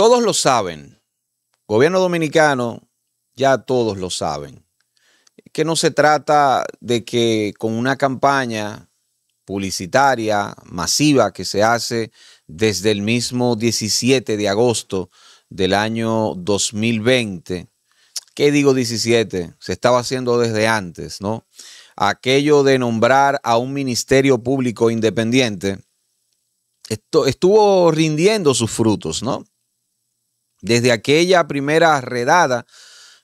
Todos lo saben. Gobierno dominicano, ya todos lo saben. Que no se trata de que con una campaña publicitaria masiva que se hace desde el mismo 17 de agosto del año 2020, ¿qué digo 17? Se estaba haciendo desde antes, ¿no? Aquello de nombrar a un ministerio público independiente estuvo rindiendo sus frutos, ¿no? Desde aquella primera redada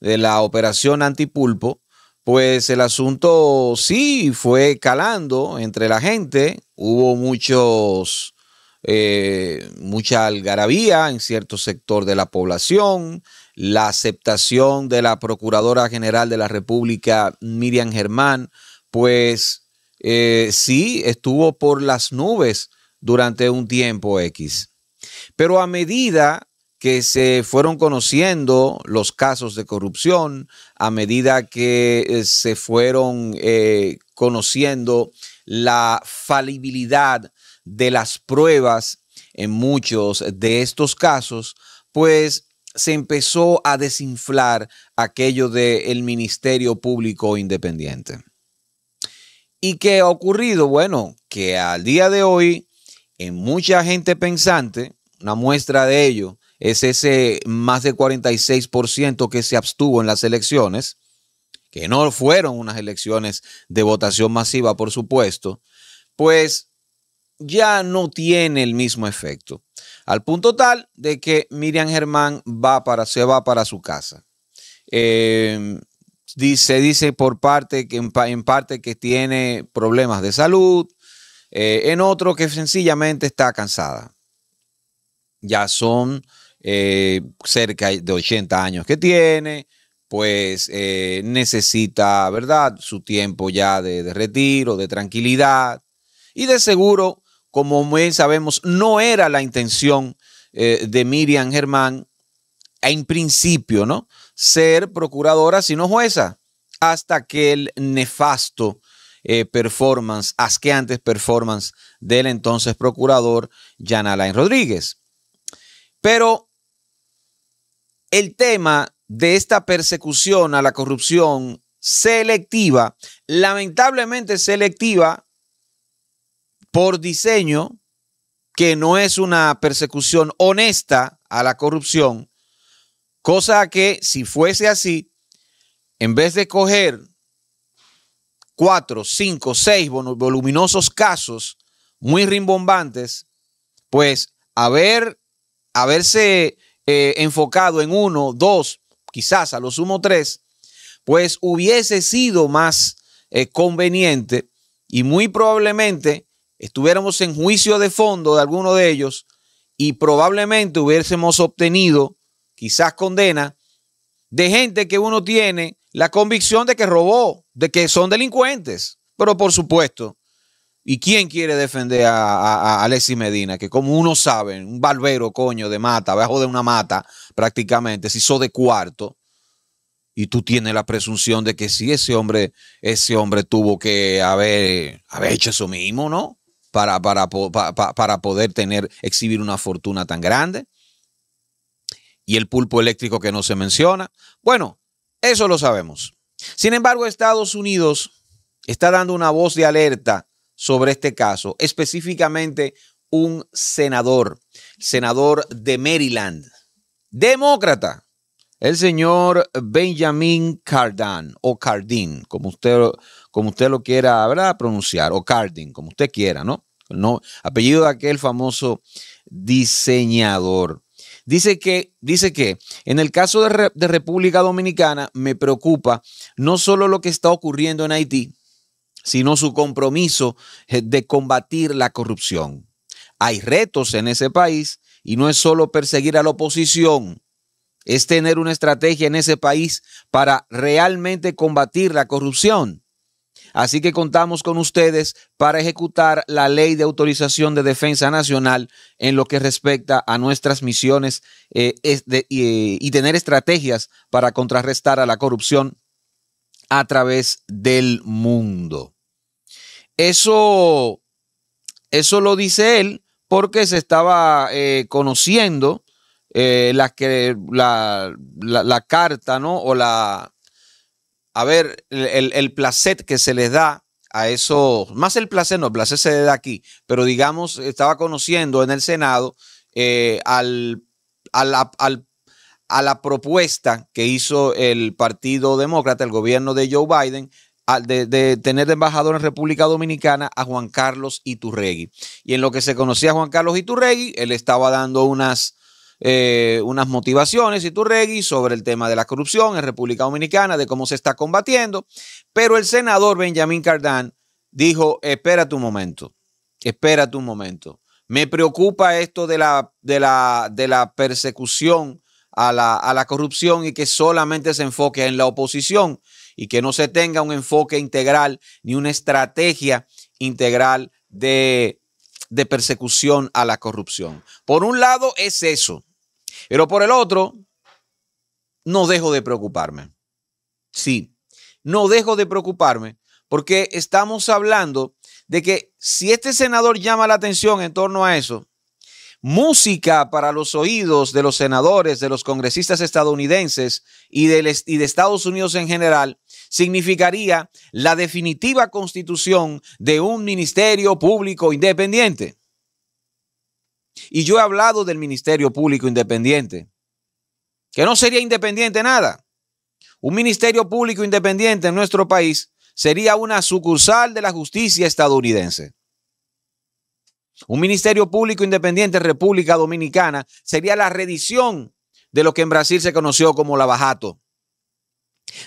de la operación antipulpo, pues el asunto sí fue calando entre la gente, hubo muchos, eh, mucha algarabía en cierto sector de la población, la aceptación de la Procuradora General de la República, Miriam Germán, pues eh, sí estuvo por las nubes durante un tiempo X. Pero a medida que se fueron conociendo los casos de corrupción a medida que eh, se fueron eh, conociendo la falibilidad de las pruebas en muchos de estos casos, pues se empezó a desinflar aquello del Ministerio Público Independiente. ¿Y qué ha ocurrido? Bueno, que al día de hoy, en mucha gente pensante, una muestra de ello es ese más de 46% que se abstuvo en las elecciones, que no fueron unas elecciones de votación masiva, por supuesto, pues ya no tiene el mismo efecto. Al punto tal de que Miriam Germán va para, se va para su casa. Eh, dice, dice por parte que en, parte que tiene problemas de salud, eh, en otro que sencillamente está cansada. Ya son eh, cerca de 80 años que tiene, pues eh, necesita, ¿verdad?, su tiempo ya de, retiro, de tranquilidad. Y de seguro, como bien sabemos, no era la intención eh, de Miriam Germán, en principio, ¿no? Ser procuradora, sino jueza, hasta que el nefasto performance, asqueantes performance del entonces procurador Jan Alain Rodríguez. Pero el tema de esta persecución a la corrupción selectiva, lamentablemente selectiva por diseño, que no es una persecución honesta a la corrupción, cosa que si fuese así, en vez de coger cuatro, cinco, seis voluminosos casos muy rimbombantes, pues a haberse eh, enfocado en uno, dos, quizás a lo sumo tres, pues hubiese sido más eh, conveniente y muy probablemente estuviéramos en juicio de fondo de alguno de ellos y probablemente hubiésemos obtenido quizás condena de gente que uno tiene la convicción de que robó, de que son delincuentes. Pero por supuesto, ¿Y quién quiere defender a, a, Alexis Medina? Que como uno sabe, un barbero, coño, de mata, abajo de una mata, prácticamente, se hizo de cuarto. Y tú tienes la presunción de que si ese hombre, ese hombre tuvo que haber, haber hecho eso mismo, ¿no? Para, para, para, para poder tener, exhibir una fortuna tan grande. Y el pulpo eléctrico que no se menciona. Bueno, eso lo sabemos. Sin embargo, Estados Unidos está dando una voz de alerta sobre este caso, específicamente un senador, senador de Maryland, demócrata, el señor Benjamin Cardin o Cardin, como usted, como usted lo quiera pronunciar, o Cardin, como usted quiera, ¿no? ¿no? Apellido de aquel famoso diseñador. Dice que, dice que en el caso de, de República Dominicana me preocupa no solo lo que está ocurriendo en Haití, sino su compromiso eh, de combatir la corrupción. Hay retos en ese país y no es solo perseguir a la oposición, es tener una estrategia en ese país para realmente combatir la corrupción. Así que contamos con ustedes para ejecutar la ley de autorización de defensa nacional en lo que respecta a nuestras misiones eh, y tener estrategias para contrarrestar a la corrupción a través del mundo. Eso, eso lo dice él porque se estaba eh, conociendo eh, la, que, la, la, carta, ¿no? O la, a ver, el, el, placet que se les da a eso más el placer, no, el placer se le da aquí, pero digamos, estaba conociendo en el Senado eh, al, al, a la propuesta que hizo el Partido Demócrata, el gobierno de Joe Biden, de, tener de embajador en República Dominicana a Juan Carlos Iturregui. Y en lo que se conocía a Juan Carlos Iturregui, él estaba dando unas, eh, unas motivaciones, Iturregui, sobre el tema de la corrupción en República Dominicana, de cómo se está combatiendo. Pero el senador Benjamín Cardán dijo, espera tu momento, espera tu momento. Me preocupa esto de la, de la, de la persecución a la, a la corrupción y que solamente se enfoque en la oposición y que no se tenga un enfoque integral ni una estrategia integral de, persecución a la corrupción. Por un lado es eso, pero por el otro, no dejo de preocuparme. Sí, no dejo de preocuparme porque estamos hablando de que si este senador llama la atención en torno a eso, música para los oídos de los senadores, de los congresistas estadounidenses y y de Estados Unidos en general, significaría la definitiva constitución de un ministerio público independiente. Y yo he hablado del ministerio público independiente, que no sería independiente nada. Un ministerio público independiente en nuestro país sería una sucursal de la justicia estadounidense. Un ministerio público independiente en República Dominicana sería la redición de lo que en Brasil se conoció como la Bajato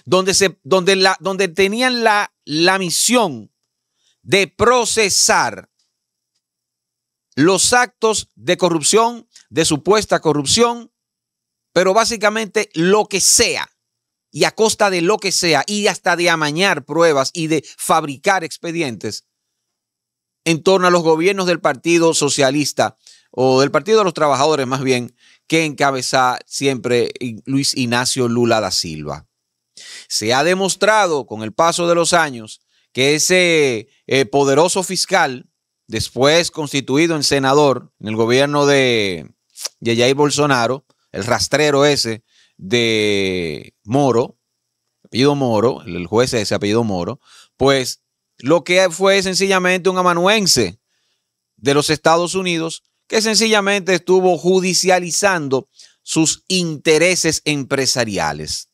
donde, se, donde, donde tenían la, la misión de procesar los actos de corrupción, de supuesta corrupción, pero básicamente lo que sea, y a costa de lo que sea, y hasta de amañar pruebas y de fabricar expedientes en torno a los gobiernos del Partido Socialista o del Partido de los Trabajadores más bien, que encabeza siempre Luis Ignacio Lula da Silva. Se ha demostrado con el paso de los años que ese eh, poderoso fiscal, después constituido en senador en el gobierno de, de Bolsonaro, el rastrero ese de Moro, apellido Moro, el juez ese apellido Moro, pues lo que fue sencillamente un amanuense de los Estados Unidos que sencillamente estuvo judicializando sus intereses empresariales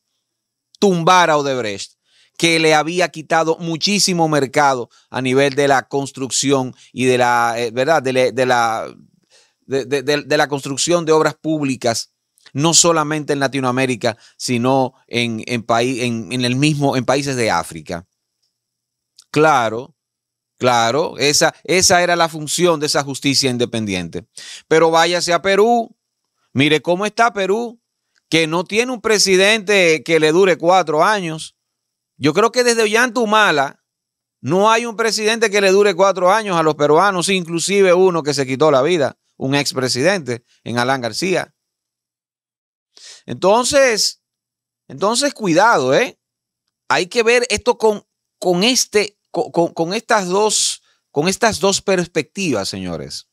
tumbar a Odebrecht, que le había quitado muchísimo mercado a nivel de la construcción y de la, eh, ¿verdad? De, la, de, la construcción de obras públicas no solamente en Latinoamérica, sino en, en, en, en, el mismo, en países de África. Claro, claro, esa, esa era la función de esa justicia independiente. Pero váyase a Perú, mire cómo está Perú que no tiene un presidente que le dure cuatro años. Yo creo que desde Ollantumala no hay un presidente que le dure cuatro años a los peruanos, inclusive uno que se quitó la vida, un expresidente en Alan García. Entonces, entonces cuidado, ¿eh? Hay que ver esto con, con, este, con, con estas dos, con estas dos perspectivas, señores.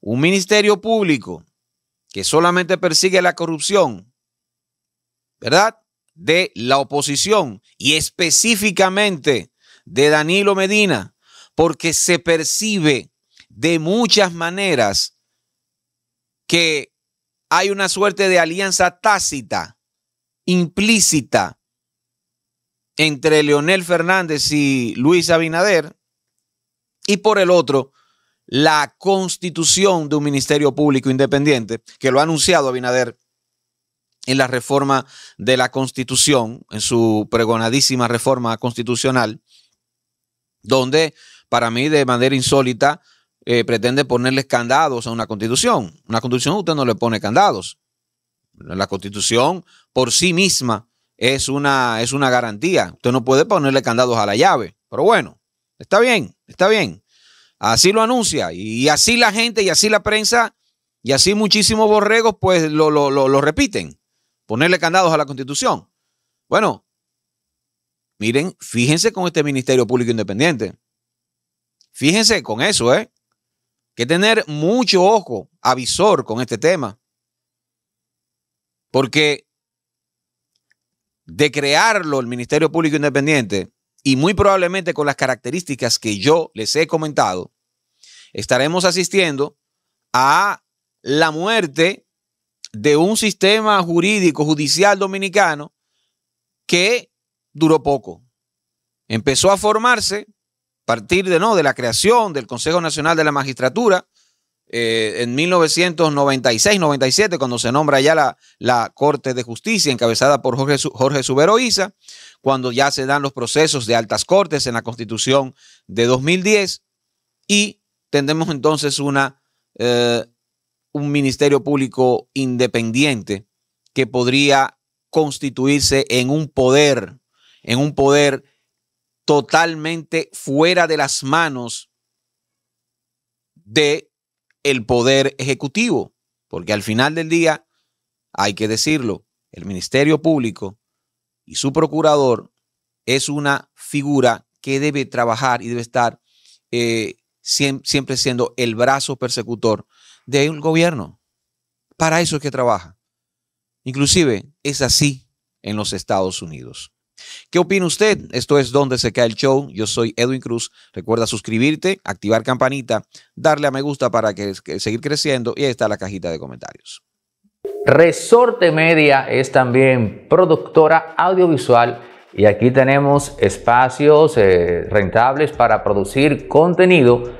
Un ministerio público que solamente persigue la corrupción ¿verdad? De la oposición y específicamente de Danilo Medina, porque se percibe de muchas maneras que hay una suerte de alianza tácita, implícita, entre Leonel Fernández y Luis Abinader, y por el otro, la constitución de un ministerio público independiente, que lo ha anunciado Abinader en la reforma de la Constitución, en su pregonadísima reforma constitucional, donde para mí de manera insólita eh, pretende ponerles candados a una constitución. Una constitución usted no le pone candados. La constitución por sí misma es una, es una garantía. Usted no puede ponerle candados a la llave. Pero bueno, está bien, está bien. Así lo anuncia. Y así la gente y así la prensa y así muchísimos borregos pues lo, lo, lo repiten ponerle candados a la Constitución. Bueno, miren, fíjense con este Ministerio Público Independiente. Fíjense con eso, ¿eh? Que tener mucho ojo, avisor con este tema. Porque de crearlo el Ministerio Público Independiente y muy probablemente con las características que yo les he comentado, estaremos asistiendo a la muerte de un sistema jurídico judicial dominicano que duró poco. Empezó a formarse a partir de, ¿no? de la creación del Consejo Nacional de la Magistratura eh, en 1996-97, cuando se nombra ya la, la, Corte de Justicia encabezada por Jorge, Jorge cuando ya se dan los procesos de altas cortes en la Constitución de 2010 y tendremos entonces una eh, un ministerio público independiente que podría constituirse en un poder, en un poder totalmente fuera de las manos de el poder ejecutivo, porque al final del día hay que decirlo, el Ministerio Público y su procurador es una figura que debe trabajar y debe estar eh, siempre siendo el brazo persecutor de un gobierno. Para eso es que trabaja. Inclusive es así en los Estados Unidos. ¿Qué opina usted? Esto es Donde se cae el show. Yo soy Edwin Cruz. Recuerda suscribirte, activar campanita, darle a me gusta para que, seguir creciendo y ahí está la cajita de comentarios. Resorte Media es también productora audiovisual y aquí tenemos espacios eh, rentables para producir contenido